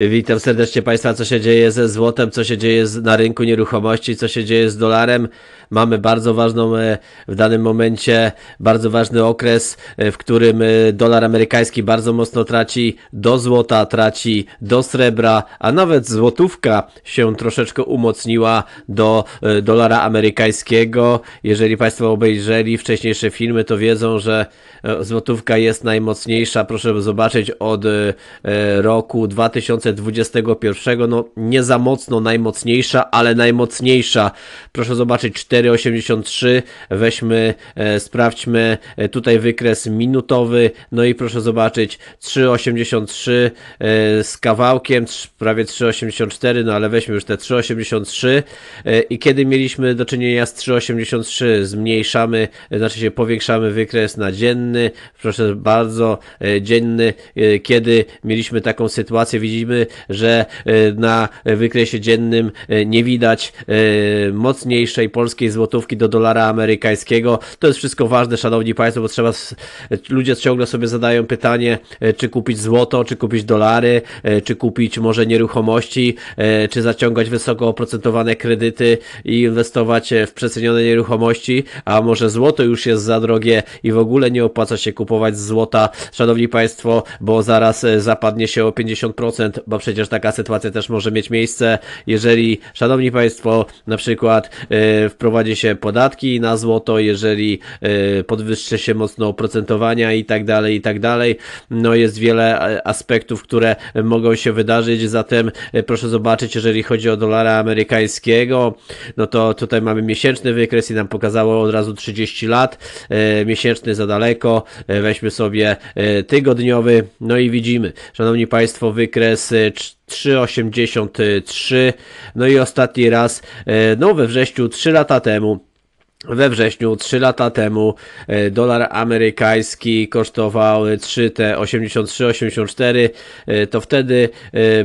Witam serdecznie Państwa, co się dzieje ze złotem, co się dzieje na rynku nieruchomości, co się dzieje z dolarem. Mamy bardzo ważną e, w danym momencie, bardzo ważny okres, e, w którym e, dolar amerykański bardzo mocno traci, do złota traci, do srebra, a nawet złotówka się troszeczkę umocniła do dolara amerykańskiego. Jeżeli Państwo obejrzeli wcześniejsze filmy, to wiedzą, że złotówka jest najmocniejsza, proszę zobaczyć, od roku 2000 2021, no nie za mocno najmocniejsza, ale najmocniejsza. Proszę zobaczyć 4,83, weźmy, e, sprawdźmy e, tutaj wykres minutowy, no i proszę zobaczyć 3,83 e, z kawałkiem, prawie 3,84, no ale weźmy już te 3,83 e, i kiedy mieliśmy do czynienia z 3,83, zmniejszamy, e, znaczy się powiększamy wykres na dzienny, proszę bardzo, e, dzienny, kiedy mieliśmy taką sytuację, widzimy, że e, na wykresie dziennym e, nie widać e, mocniejszej polskiej złotówki do dolara amerykańskiego. To jest wszystko ważne, szanowni państwo, bo trzeba ludzie ciągle sobie zadają pytanie, czy kupić złoto, czy kupić dolary, czy kupić może nieruchomości, czy zaciągać wysoko oprocentowane kredyty i inwestować w przecenione nieruchomości, a może złoto już jest za drogie i w ogóle nie opłaca się kupować złota, szanowni państwo, bo zaraz zapadnie się o 50% bo przecież taka sytuacja też może mieć miejsce, jeżeli, szanowni państwo, na przykład e, wprowadzi się podatki na złoto, jeżeli yy, podwyższy się mocno oprocentowania i tak dalej, i tak dalej. No jest wiele e, aspektów, które mogą się wydarzyć, zatem proszę zobaczyć, jeżeli chodzi o dolara amerykańskiego, no to tutaj mamy miesięczny wykres i nam pokazało od razu 30 lat, e, miesięczny za daleko, e, weźmy sobie e, tygodniowy, no i widzimy, szanowni państwo, wykres 3,83. No i ostatni raz, e, no we wrześniu 3 lata temu we wrześniu, 3 lata temu, e, dolar amerykański kosztował 3,83,84. E, 84 e, to wtedy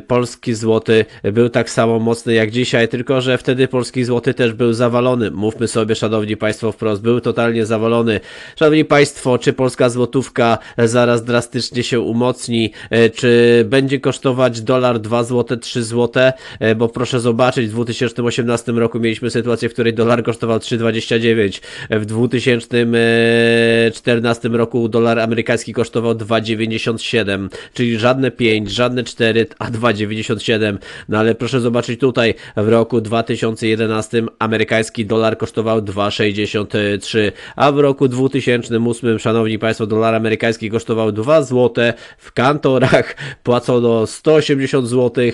polski złoty był tak samo mocny jak dzisiaj, tylko że wtedy polski złoty też był zawalony. Mówmy sobie, szanowni państwo, wprost, był totalnie zawalony. Szanowni państwo, czy polska złotówka zaraz drastycznie się umocni, czy będzie kosztować dolar 2 zł, 3 zł, bo proszę zobaczyć, w 2018 roku mieliśmy sytuację, w której dolar kosztował 3,29 29. W 2014 e, roku dolar amerykański kosztował 2,97, czyli żadne 5, żadne 4, a 2,97. No ale proszę zobaczyć tutaj, w roku 2011 amerykański dolar kosztował 2,63, a w roku 2008, szanowni państwo, dolar amerykański kosztował 2 zł. W kantorach płacono 180 zł e,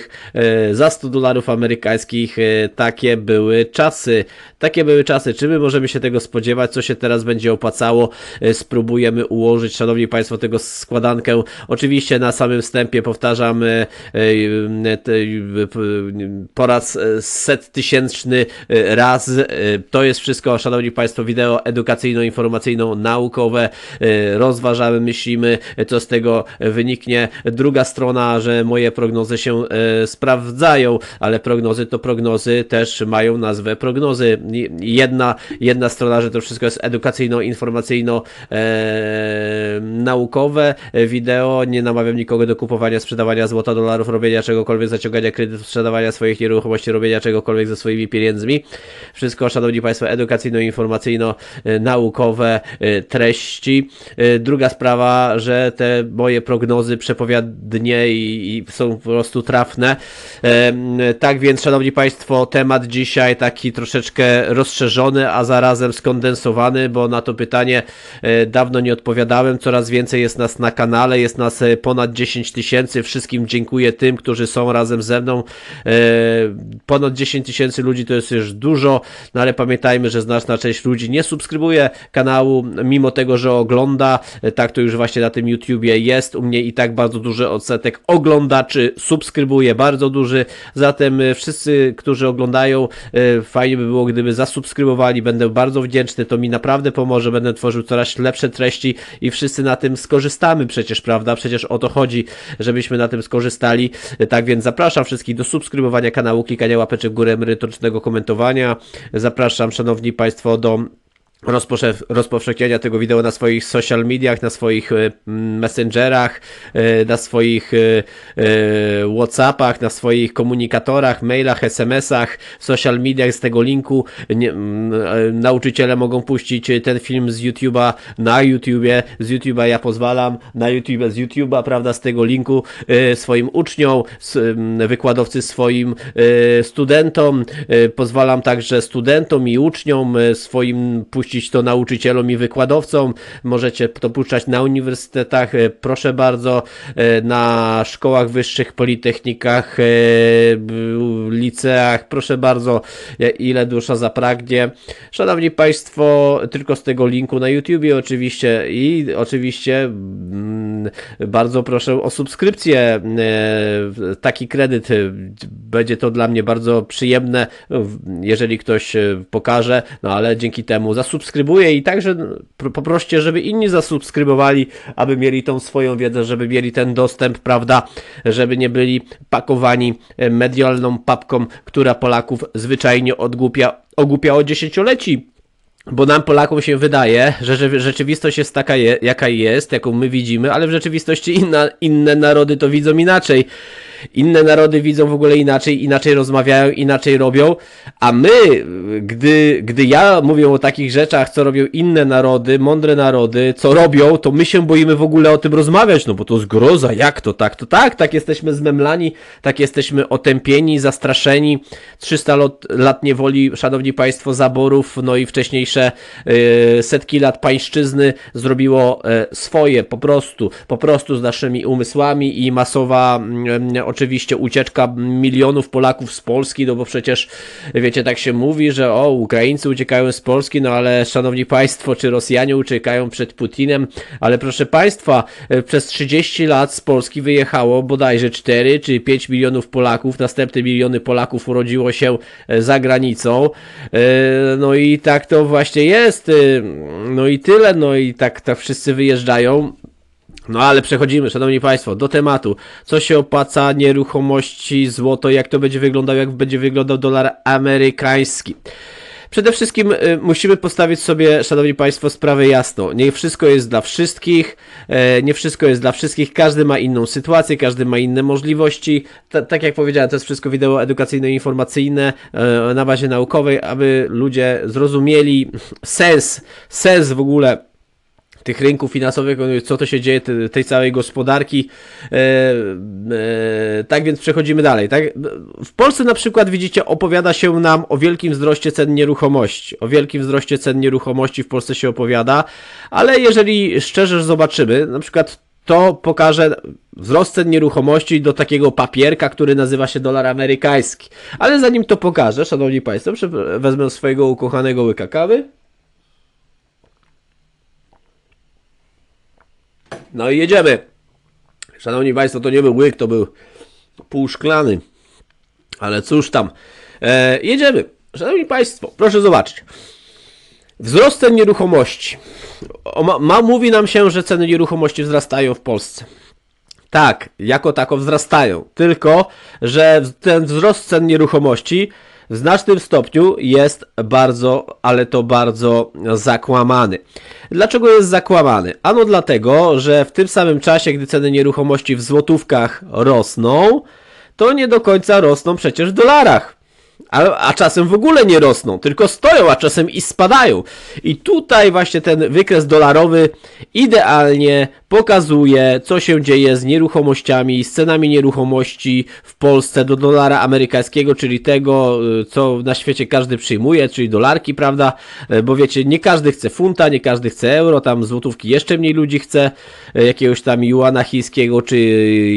za 100 dolarów amerykańskich. E, takie były czasy. Takie były czasy. Czy my możemy możemy się tego spodziewać, co się teraz będzie opłacało. E, spróbujemy ułożyć, szanowni państwo, tego składankę. Oczywiście na samym wstępie powtarzam e, e, po raz set tysięczny raz. To jest wszystko, szanowni państwo, wideo edukacyjno-informacyjno-naukowe. Rozważamy, myślimy, co z tego wyniknie. Druga strona, że moje prognozy się sprawdzają, ale prognozy to prognozy też mają nazwę prognozy. Jedna, jedna jedna strona, że to wszystko jest edukacyjno-informacyjno-naukowe, e, wideo, nie namawiam nikogo do kupowania, sprzedawania złota, dolarów, robienia czegokolwiek, zaciągania kredytów, sprzedawania swoich nieruchomości, robienia czegokolwiek ze swoimi pieniędzmi. Wszystko, szanowni państwo, edukacyjno-informacyjno-naukowe e, e, treści. Druga sprawa, że te moje prognozy przepowiadnie i, i są po prostu trafne. Tak więc, szanowni państwo, temat dzisiaj taki troszeczkę rozszerzony, a za zarazem skondensowany, bo na to pytanie e, dawno nie odpowiadałem. Coraz więcej jest nas na kanale, jest nas e, ponad 10 tysięcy. Wszystkim dziękuję tym, którzy są razem ze mną. E, ponad 10 tysięcy ludzi to jest już dużo, no ale pamiętajmy, że znaczna część ludzi nie subskrybuje kanału, mimo tego, że ogląda. Tak to już właśnie na tym YouTubie jest. U mnie i tak bardzo duży odsetek oglądaczy subskrybuje, bardzo duży. Zatem wszyscy, którzy oglądają, fajnie by było, gdyby zasubskrybowali. Będę bardzo wdzięczny, to mi naprawdę pomoże, będę tworzył coraz lepsze treści i wszyscy na tym skorzystamy przecież, prawda? Przecież o to chodzi, żebyśmy na tym skorzystali. Tak więc zapraszam wszystkich do subskrybowania kanału, klikania łapeczek w górę, merytorycznego komentowania. Zapraszam, szanowni państwo, do rozpowszechniania tego wideo na swoich social mediach, na swoich e, messengerach, e, na swoich e, Whatsappach, na swoich komunikatorach, mailach, SMSach, social mediach z tego linku. Nauczyciele mogą puścić ten film z YouTube'a na YouTubie, z YouTube'a ja pozwalam, na YouTube z YouTube'a, prawda, z tego linku swoim uczniom, wykładowcy swoim studentom, pozwalam także studentom i uczniom swoim puścić puścić to nauczycielom i wykładowcom, możecie to puszczać na uniwersytetach, e, proszę bardzo, e, na szkołach wyższych, politechnikach, e, liceach, proszę bardzo, ile dusza zapragnie. Szanowni Państwo, tylko z tego linku na YouTubie oczywiście i oczywiście mm, bardzo proszę o subskrypcję. Taki kredyt będzie to dla mnie bardzo przyjemne, jeżeli ktoś pokaże, no ale dzięki temu zasubskrybuję subskrybuje i także poproście, żeby inni zasubskrybowali, aby mieli tą swoją wiedzę, żeby mieli ten dostęp, prawda, żeby nie byli pakowani e, medialną papką, która Polaków zwyczajnie odgłupia, ogłupia od dziesięcioleci. Bo nam Polakom się wydaje, że rzeczywistość jest taka, je, jaka jest, jaką my widzimy, ale w rzeczywistości inna, inne narody to widzą inaczej inne narody widzą w ogóle inaczej, inaczej rozmawiają, inaczej robią, a my, gdy, gdy ja mówię o takich rzeczach, co robią inne narody, mądre narody, co robią, to my się boimy w ogóle o tym rozmawiać, no bo to zgroza, jak to tak, to tak, tak jesteśmy zmemlani, tak jesteśmy otępieni, zastraszeni, 300 lot, lat niewoli, szanowni państwo, zaborów, no i wcześniejsze yy, setki lat pańszczyzny zrobiło yy, swoje, po prostu, po prostu z naszymi umysłami i masowa yy, oczywiście ucieczka milionów Polaków z Polski, no bo przecież, wiecie, tak się mówi, że o, Ukraińcy uciekają z Polski, no ale szanowni państwo, czy Rosjanie uciekają przed Putinem, ale proszę państwa, e, przez 30 lat z Polski wyjechało bodajże 4 czy 5 milionów Polaków, następne miliony Polaków urodziło się e, za granicą, e, no i tak to właśnie jest, no i tyle, no i tak, tak wszyscy wyjeżdżają. No ale przechodzimy, szanowni państwo, do tematu. Co się opłaca nieruchomości, złoto, jak to będzie wyglądał, jak będzie wyglądał dolar amerykański. Przede wszystkim y, musimy postawić sobie, szanowni państwo, sprawę jasno. Nie wszystko jest dla wszystkich, e, nie wszystko jest dla wszystkich, każdy ma inną sytuację, każdy ma inne możliwości. T tak jak powiedziałem, to jest wszystko wideo edukacyjne informacyjne e, na bazie naukowej, aby ludzie zrozumieli sens, sens w ogóle tych rynków finansowych, no, co to się dzieje, tej całej gospodarki. E, e, tak więc przechodzimy dalej. Tak? W Polsce na przykład widzicie, opowiada się nam o wielkim wzroście cen nieruchomości. O wielkim wzroście cen nieruchomości w Polsce się opowiada, ale jeżeli szczerze zobaczymy, na przykład to pokaże wzrost cen nieruchomości do takiego papierka, który nazywa się dolar amerykański. Ale zanim to pokażę, szanowni państwo, wezmę swojego ukochanego łyka kawy. No i jedziemy. Szanowni Państwo, to nie był łyk, to był półszklany. Ale cóż tam. E, jedziemy. Szanowni Państwo, proszę zobaczyć. Wzrost cen nieruchomości. O, ma, ma, mówi nam się, że ceny nieruchomości wzrastają w Polsce. Tak, jako tako wzrastają. Tylko, że ten wzrost cen nieruchomości w znacznym stopniu jest bardzo, ale to bardzo zakłamany. Dlaczego jest zakłamany? Ano dlatego, że w tym samym czasie, gdy ceny nieruchomości w złotówkach rosną, to nie do końca rosną przecież w dolarach. A, a, czasem w ogóle nie rosną, tylko stoją, a czasem i spadają. I tutaj właśnie ten wykres dolarowy idealnie pokazuje, co się dzieje z nieruchomościami, z cenami nieruchomości w Polsce do dolara amerykańskiego, czyli tego, y, co na świecie każdy przyjmuje, czyli dolarki, prawda? Y, bo wiecie, nie każdy chce funta, nie każdy chce euro, tam złotówki jeszcze mniej ludzi chce, y, jakiegoś tam juana chińskiego, czy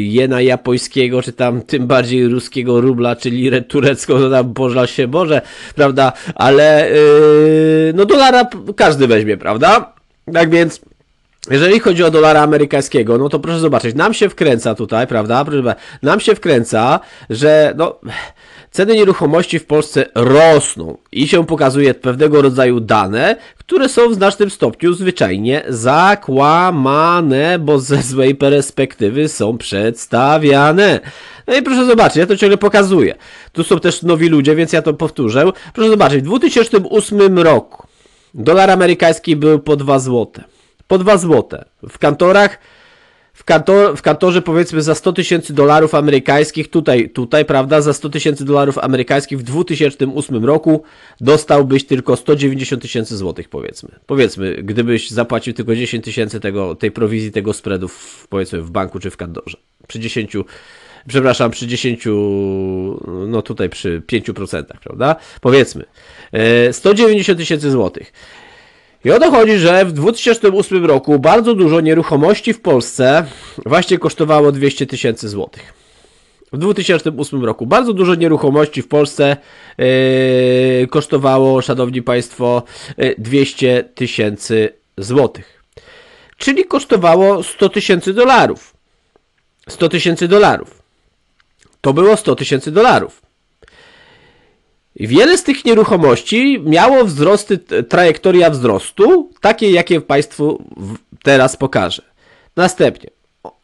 jena japońskiego, czy tam tym bardziej ruskiego rubla, czy lirę turecką, no tam Boże się Boże, prawda? Ale yy, no dolara każdy weźmie, prawda? Tak więc jeżeli chodzi o dolara amerykańskiego, no to proszę zobaczyć, nam się wkręca tutaj, prawda? Nam się wkręca, że no, ceny nieruchomości w Polsce rosną i się pokazuje pewnego rodzaju dane, które są w znacznym stopniu zwyczajnie zakłamane, bo ze złej perspektywy są przedstawiane. No i proszę zobaczyć, ja to ciągle pokazuję. Tu są też nowi ludzie, więc ja to powtórzę. Proszę zobaczyć, w 2008 roku dolar amerykański był po 2 złote po 2 złote. W kantorach, w, kantor, w kantorze powiedzmy za 100 tysięcy dolarów amerykańskich, tutaj, tutaj, prawda, za 100 tysięcy dolarów amerykańskich w 2008 roku dostałbyś tylko 190 tysięcy złotych, powiedzmy. Powiedzmy, gdybyś zapłacił tylko 10 tysięcy tej prowizji, tego spreadu, w, powiedzmy, w banku czy w kantorze. Przy 10 przepraszam, przy 10, no tutaj przy 5%, prawda? Powiedzmy, 190 e, tysięcy złotych. I o to chodzi, że w 2008 roku bardzo dużo nieruchomości w Polsce właśnie kosztowało 200 tysięcy złotych. W 2008 roku bardzo dużo nieruchomości w Polsce yy, kosztowało, szanowni państwo, 200 yy, tysięcy złotych. Czyli kosztowało 100 tysięcy dolarów. 100 tysięcy dolarów. To było 100 tysięcy dolarów. Wiele z tych nieruchomości miało wzrosty, trajektoria wzrostu, takie jakie Państwu teraz pokażę. Następnie,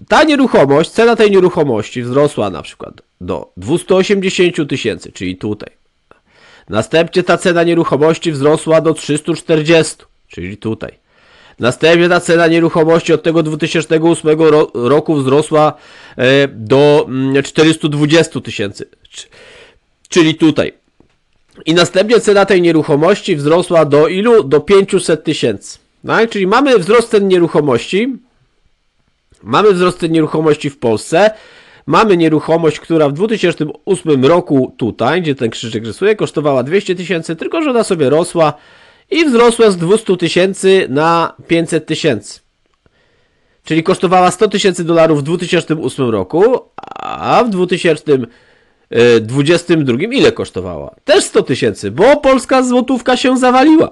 ta nieruchomość, cena tej nieruchomości wzrosła na przykład do 280 tysięcy, czyli tutaj. Następnie ta cena nieruchomości wzrosła do 340, czyli tutaj. Następnie ta cena nieruchomości od tego 2008 roku wzrosła e, do 420 mm, tysięcy, czyli tutaj. I następnie cena tej nieruchomości wzrosła do ilu? Do 500 tysięcy. Tak? Czyli mamy wzrost cen nieruchomości. Mamy wzrost cen nieruchomości w Polsce. Mamy nieruchomość, która w 2008 roku tutaj, gdzie ten krzyżyk rysuje, kosztowała 200 tysięcy, tylko że ona sobie rosła i wzrosła z 200 tysięcy na 500 tysięcy. Czyli kosztowała 100 tysięcy dolarów w 2008 roku, a w 2000 22 e, ile kosztowała? Też 100 tysięcy, bo polska złotówka się zawaliła.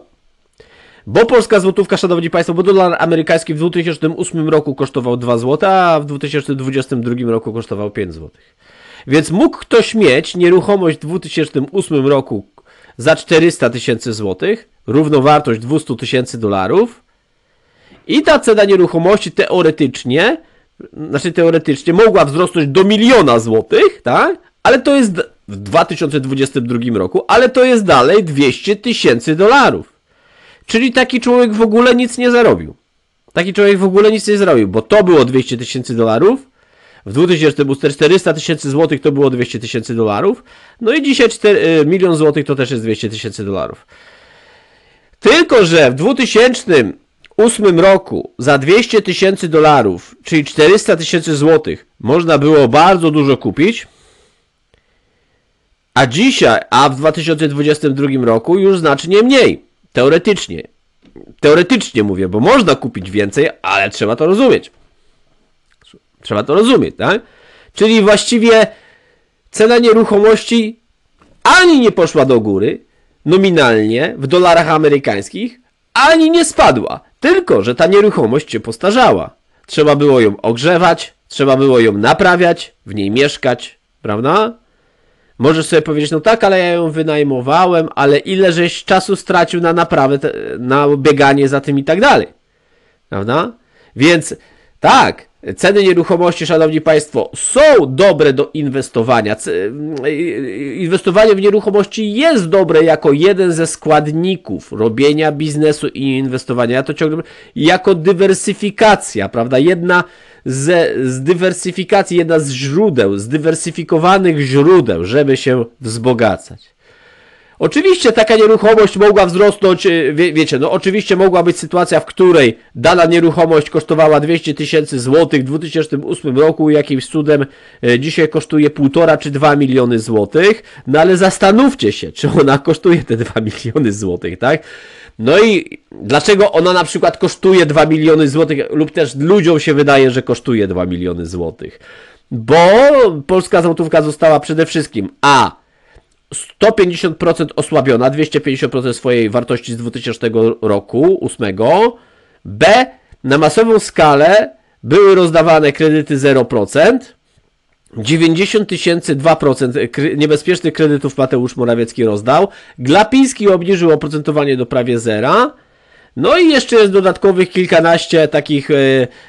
Bo polska złotówka, szanowni państwo, bo dolar amerykański w 2008 roku kosztował 2 zł, a w 2022 roku kosztował 5 zł. Więc mógł ktoś mieć nieruchomość w 2008 roku za 400 tysięcy złotych, równowartość 200 tysięcy dolarów i ta cena nieruchomości teoretycznie, znaczy teoretycznie mogła wzrosnąć do miliona złotych, tak? ale to jest w 2022 roku, ale to jest dalej 200 tysięcy dolarów. Czyli taki człowiek w ogóle nic nie zarobił. Taki człowiek w ogóle nic nie zrobił, bo to było 200 tysięcy dolarów, w 2000 było 400 tysięcy złotych, to było 200 tysięcy dolarów, no i dzisiaj 4, y, milion złotych to też jest 200 tysięcy dolarów. Tylko, że w 2008 roku za 200 tysięcy dolarów, czyli 400 tysięcy złotych, można było bardzo dużo kupić, a dzisiaj, a w 2022 roku już znacznie mniej. Teoretycznie. Teoretycznie mówię, bo można kupić więcej, ale trzeba to rozumieć. Trzeba to rozumieć, tak? Czyli właściwie cena nieruchomości ani nie poszła do góry nominalnie w dolarach amerykańskich, ani nie spadła. Tylko, że ta nieruchomość się postarzała. Trzeba było ją ogrzewać, trzeba było ją naprawiać, w niej mieszkać, prawda? Możesz sobie powiedzieć, no tak, ale ja ją wynajmowałem, ale ile żeś czasu stracił na naprawę, na bieganie za tym i tak dalej. Prawda? Więc tak, ceny nieruchomości, szanowni państwo, są dobre do inwestowania. Yy, inwestowanie w nieruchomości jest dobre jako jeden ze składników robienia biznesu i inwestowania. Ja to ciągle jako dywersyfikacja, prawda? Jedna ze, z dywersyfikacji, jedna z źródeł, zdywersyfikowanych źródeł, żeby się wzbogacać. Oczywiście taka nieruchomość mogła wzrosnąć, e, wie, wiecie, no oczywiście mogła być sytuacja, w której dana nieruchomość kosztowała 200 tysięcy złotych w 2008 roku, jakimś cudem e, dzisiaj kosztuje 1,5 czy 2 miliony złotych, no ale zastanówcie się, czy ona kosztuje te 2 miliony złotych, tak? No i dlaczego ona na przykład kosztuje 2 miliony złotych, lub też ludziom się wydaje, że kosztuje 2 miliony złotych? Bo polska złotówka została przede wszystkim A. 150% osłabiona, 250% swojej wartości z 2000 roku, 8. B. Na masową skalę były rozdawane kredyty 0%. 90 tysięcy, 2% niebezpiecznych kredytów Mateusz Morawiecki rozdał. Glapiński obniżył oprocentowanie do prawie zera. No i jeszcze jest dodatkowych kilkanaście takich e,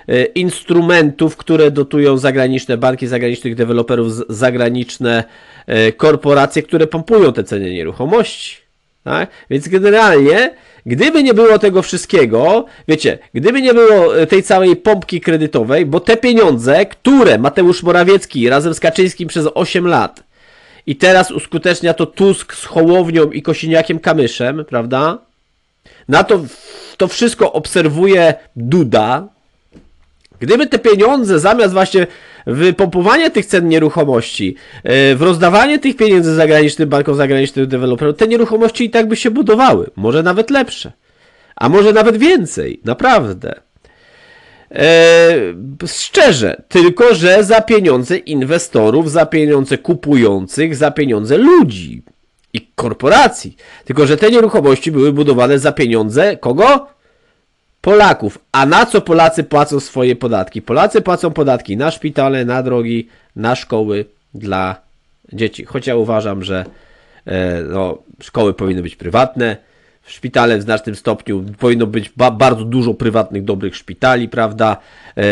e, instrumentów, które dotują zagraniczne banki, zagranicznych deweloperów, zagraniczne e, korporacje, które pompują te ceny nieruchomości. Tak? Więc generalnie Gdyby nie było tego wszystkiego, wiecie, gdyby nie było e, tej całej pompki kredytowej, bo te pieniądze, które Mateusz Morawiecki razem z Kaczyńskim przez 8 lat i teraz uskutecznia to Tusk z Hołownią i Kosiniakiem Kamyszem, prawda? Na to, to wszystko obserwuje Duda. Gdyby te pieniądze zamiast właśnie w pompowanie tych cen nieruchomości, e, w rozdawanie tych pieniędzy zagranicznym bankom, zagranicznym deweloperom, te nieruchomości i tak by się budowały. Może nawet lepsze. A może nawet więcej. Naprawdę. Eee, szczerze, tylko że za pieniądze inwestorów, za pieniądze kupujących, za pieniądze ludzi i korporacji. Tylko że te nieruchomości były budowane za pieniądze kogo? Polaków. A na co Polacy płacą swoje podatki? Polacy płacą podatki na szpitale, na drogi, na szkoły dla dzieci. Chociaż ja uważam, że e, no, szkoły powinny być prywatne, szpitale w znacznym stopniu, powinno być ba bardzo dużo prywatnych, dobrych szpitali, prawda? E,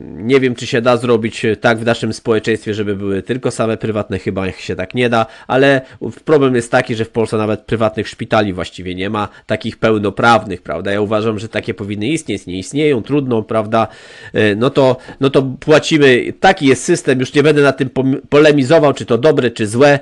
nie wiem, czy się da zrobić tak w naszym społeczeństwie, żeby były tylko same prywatne, chyba się tak nie da, ale problem jest taki, że w Polsce nawet prywatnych szpitali właściwie nie ma, takich pełnoprawnych, prawda? Ja uważam, że takie powinny istnieć, nie istnieją, trudno, prawda? E, no, to, no to płacimy, taki jest system, już nie będę na tym polemizował, czy to dobre, czy złe,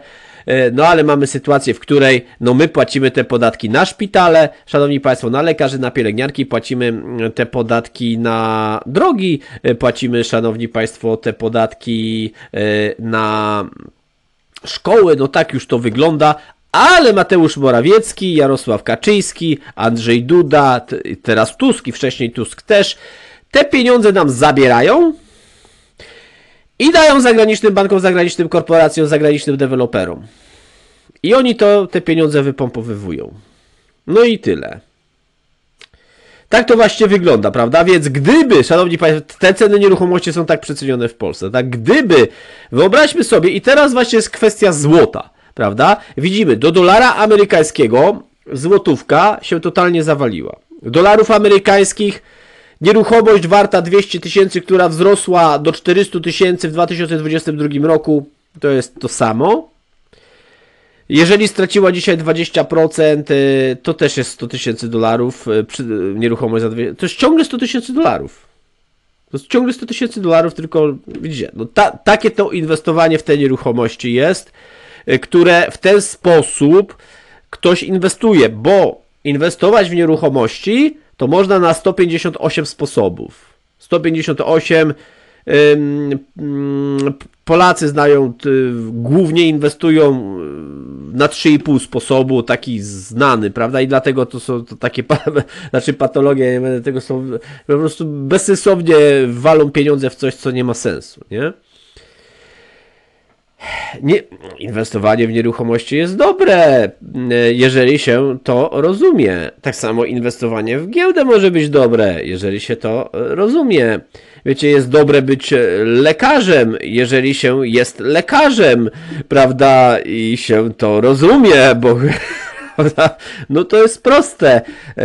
E, no ale mamy sytuację, w której no my płacimy te podatki na szpitale, szanowni państwo, na lekarzy, na pielęgniarki, płacimy mm, te podatki na drogi, e, płacimy, szanowni państwo, te podatki e, na szkoły, no tak już to wygląda, ale Mateusz Morawiecki, Jarosław Kaczyński, Andrzej Duda, teraz Tusk i wcześniej Tusk też, te pieniądze nam zabierają, i dają zagranicznym bankom, zagranicznym korporacjom, zagranicznym deweloperom. I oni to te pieniądze wypompowywują. No i tyle. Tak to właśnie wygląda, prawda? Więc gdyby, szanowni państwo, te ceny nieruchomości są tak przecenione w Polsce, tak? Gdyby, wyobraźmy sobie, i teraz właśnie jest kwestia złota, prawda? Widzimy, do dolara amerykańskiego złotówka się totalnie zawaliła. Dolarów amerykańskich Nieruchomość warta 200 tysięcy, która wzrosła do 400 tysięcy w 2022 roku, to jest to samo. Jeżeli straciła dzisiaj 20%, y, to też jest 100 tysięcy dolarów. Y, y, nieruchomość za 200. To jest ciągle 100 tysięcy dolarów. To jest ciągle 100 tysięcy dolarów, tylko widzicie, no ta, takie to inwestowanie w te nieruchomości jest, które w ten sposób ktoś inwestuje, bo inwestować w nieruchomości to można na 158 sposobów. 158 Polacy znają, głównie inwestują y, na 3,5 sposobu, taki znany, prawda? I dlatego to są to takie, znaczy patologie, nie będę tego są, po prostu bezsensownie walą pieniądze w coś, co nie ma sensu, nie? nie, inwestowanie w nieruchomości jest dobre, e, jeżeli się to rozumie. Tak samo inwestowanie w giełdę może być dobre, jeżeli się to rozumie. Wiecie, jest dobre być e, lekarzem, jeżeli się jest lekarzem, prawda? I się to rozumie, bo no to jest proste. E,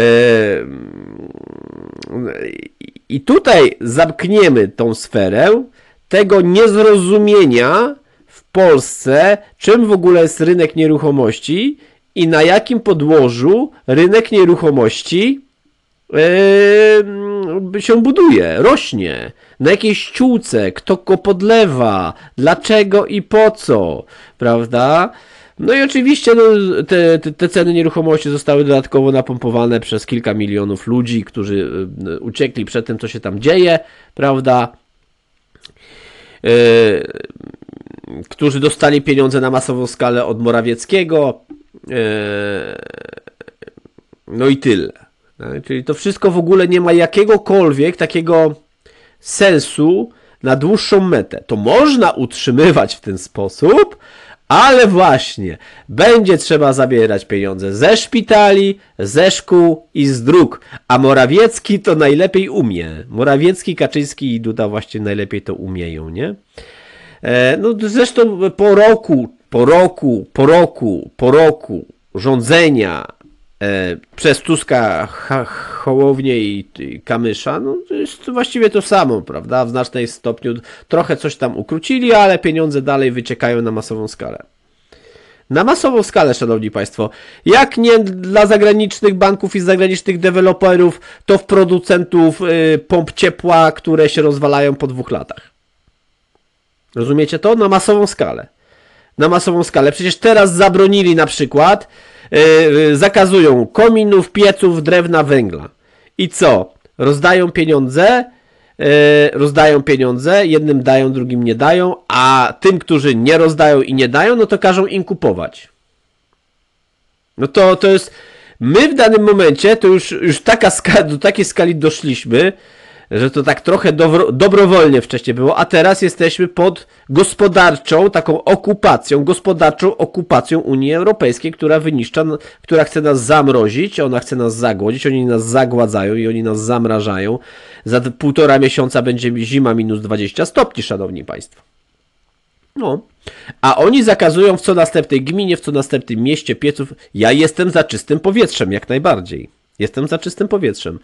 I tutaj zamkniemy tą sferę tego niezrozumienia Polsce, czym w ogóle jest rynek nieruchomości i na jakim podłożu rynek nieruchomości yy, się buduje, rośnie, na jakiej ściółce, kto go podlewa, dlaczego i po co, prawda? No i oczywiście no, te, te, ceny nieruchomości zostały dodatkowo napompowane przez kilka milionów ludzi, którzy uciekli przed tym, co się tam dzieje, prawda? E, którzy dostali pieniądze na masową skalę od Morawieckiego. E, no i tyle. No, czyli to wszystko w ogóle nie ma jakiegokolwiek takiego sensu na dłuższą metę. To można utrzymywać w ten sposób, ale właśnie będzie trzeba zabierać pieniądze ze szpitali, ze szkół i z dróg. A Morawiecki to najlepiej umie. Morawiecki, Kaczyński i Duda właśnie najlepiej to umieją, nie? E, no zresztą po roku, po roku, po roku, po roku rządzenia e, przez Tuska, Hołownię i Kamysza, no to jest właściwie to samo, prawda? W znacznej stopniu trochę coś tam ukrócili, ale pieniądze dalej wyciekają na masową skalę. Na masową skalę, szanowni państwo. Jak nie dla zagranicznych banków i zagranicznych deweloperów, to w producentów y, pomp ciepła, które się rozwalają po dwóch latach. Rozumiecie to? Na masową skalę. Na masową skalę. Przecież teraz zabronili na przykład, yy, zakazują kominów, pieców, drewna, węgla. I co? Rozdają pieniądze, yy, rozdają pieniądze, jednym dają, drugim nie dają, a tym, którzy nie rozdają i nie dają, no to każą im kupować. No to, to jest... My w danym momencie to już, już taka skala, do takiej skali doszliśmy, że to tak trochę dobro, dobrowolnie wcześniej było, a teraz jesteśmy pod gospodarczą, taką okupacją, gospodarczą okupacją Unii Europejskiej, która wyniszcza, która chce nas zamrozić, ona chce nas zagłodzić, oni nas zagładzają i oni nas zamrażają. Za półtora miesiąca będzie zima minus 20 stopni, szanowni państwo. No. A oni zakazują w co następnej gminie, w co następnym mieście pieców. Ja jestem za czystym powietrzem, jak najbardziej. Jestem za czystym powietrzem.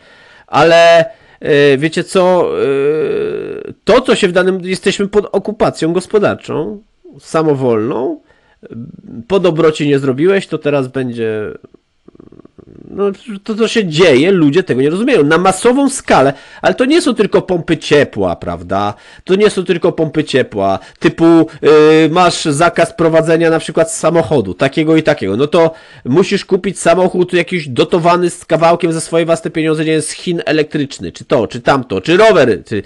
Ale E, wiecie co, e, to co się w danym, jesteśmy pod okupacją gospodarczą, samowolną, po dobroci nie zrobiłeś, to teraz będzie no, to, co się dzieje, ludzie tego nie rozumieją. Na masową skalę, ale to nie są tylko pompy ciepła, prawda? To nie są tylko pompy ciepła, typu yy, masz zakaz prowadzenia na przykład samochodu, takiego i takiego. No to musisz kupić samochód jakiś dotowany z kawałkiem ze swoje własne pieniądze, nie z Chin elektryczny, czy to, czy tamto, czy rower. Czy...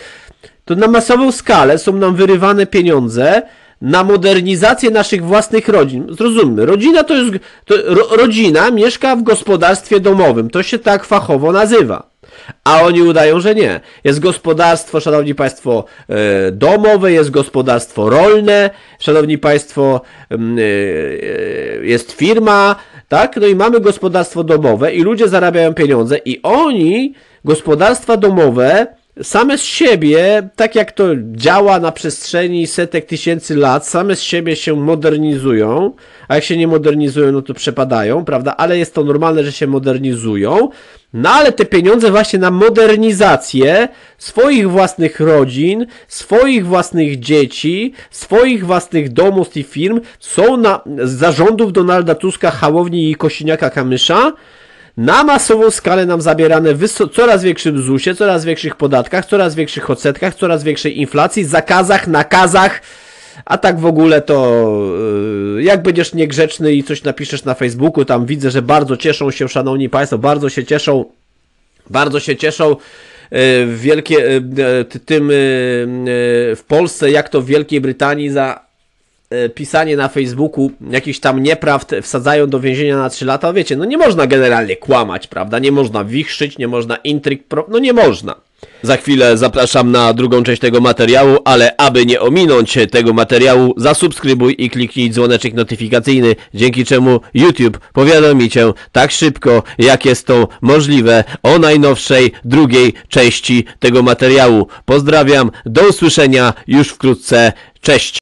To na masową skalę są nam wyrywane pieniądze, na modernizację naszych własnych rodzin. Zrozummy, rodzina to jest. To, ro, rodzina mieszka w gospodarstwie domowym, to się tak fachowo nazywa. A oni udają, że nie. Jest gospodarstwo, szanowni państwo, e, domowe, jest gospodarstwo rolne, szanowni państwo, mm, e, e, jest firma, tak? No i mamy gospodarstwo domowe i ludzie zarabiają pieniądze i oni gospodarstwa domowe same z siebie, tak jak to działa na przestrzeni setek tysięcy lat, same z siebie się modernizują, a jak się nie modernizują, no to przepadają, prawda? Ale jest to normalne, że się modernizują. No ale te pieniądze właśnie na modernizację swoich własnych rodzin, swoich własnych dzieci, swoich własnych domów i firm są na zarządów Donalda Tuska, Hałowni i Kosiniaka Kamysza, na masową skalę nam zabierane w coraz większym ZUSie, coraz większych podatkach, coraz większych odsetkach, coraz większej inflacji, zakazach, nakazach. A tak w ogóle to y, jak będziesz niegrzeczny i coś napiszesz na Facebooku, tam widzę, że bardzo cieszą się, szanowni państwo, bardzo się cieszą, bardzo się cieszą y, wielkie y, tym w Polsce, jak to w Wielkiej Brytanii za E, pisanie na Facebooku jakichś tam nieprawd wsadzają do więzienia na 3 lata, wiecie, no nie można generalnie kłamać, prawda? Nie można wichrzyć, nie można intryg, pro... no nie można. Za chwilę zapraszam na drugą część tego materiału, ale aby nie ominąć tego materiału, zasubskrybuj i kliknij dzwoneczek notyfikacyjny, dzięki czemu YouTube powiadomi cię tak szybko, jak jest to możliwe o najnowszej drugiej części tego materiału. Pozdrawiam, do usłyszenia już wkrótce, cześć!